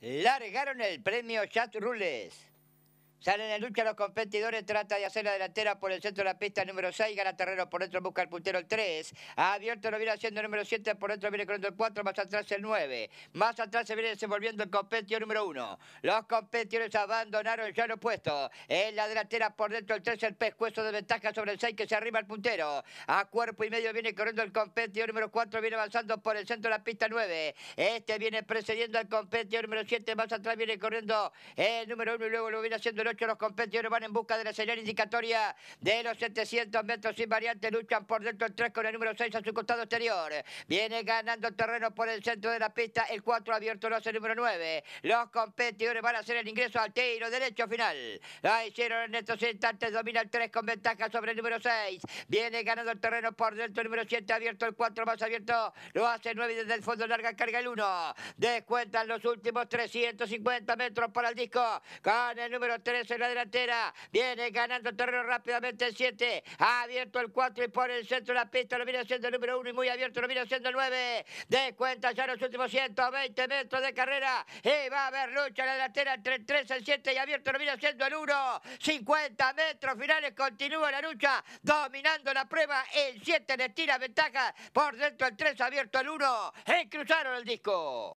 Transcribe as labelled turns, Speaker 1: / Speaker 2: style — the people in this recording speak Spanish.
Speaker 1: largaron el premio Chat Rules. Salen en lucha los competidores, trata de hacer la delantera por el centro de la pista número 6, gana terreno por dentro, busca el puntero el 3. Abierto lo viene haciendo el número 7, por dentro viene corriendo el 4, más atrás el 9. Más atrás se viene desenvolviendo el competidor número 1. Los competidores abandonaron ya los puestos. En la delantera por dentro el 3, el pescuezo de ventaja sobre el 6 que se arriba el puntero. A cuerpo y medio viene corriendo el competidor número 4, viene avanzando por el centro de la pista 9. Este viene precediendo al competidor número 7, más atrás viene corriendo el número 1 y luego lo viene haciendo el los competidores van en busca de la señal indicatoria de los 700 metros sin variante. Luchan por dentro el 3 con el número 6 a su costado exterior. Viene ganando terreno por el centro de la pista. El 4 abierto lo hace el número 9. Los competidores van a hacer el ingreso al tiro derecho final. La hicieron en estos instantes. Domina el 3 con ventaja sobre el número 6. Viene ganando el terreno por dentro el número 7 abierto. El 4 más abierto lo hace el 9 desde el fondo larga carga el 1. Descuentan los últimos 350 metros para el disco. con el número 3 en la delantera. Viene ganando terreno rápidamente el 7. Ha abierto el 4 y por el centro de la pista. Lo viene haciendo el número 1 y muy abierto. Lo viene haciendo el 9. Descuenta ya los últimos 120 metros de carrera. Y va a haber lucha en la delantera entre el 3 el 7 y abierto. Lo viene haciendo el 1. 50 metros finales. Continúa la lucha. Dominando la prueba. El 7 le tira ventaja. Por dentro el 3 abierto el 1. Y cruzaron el disco.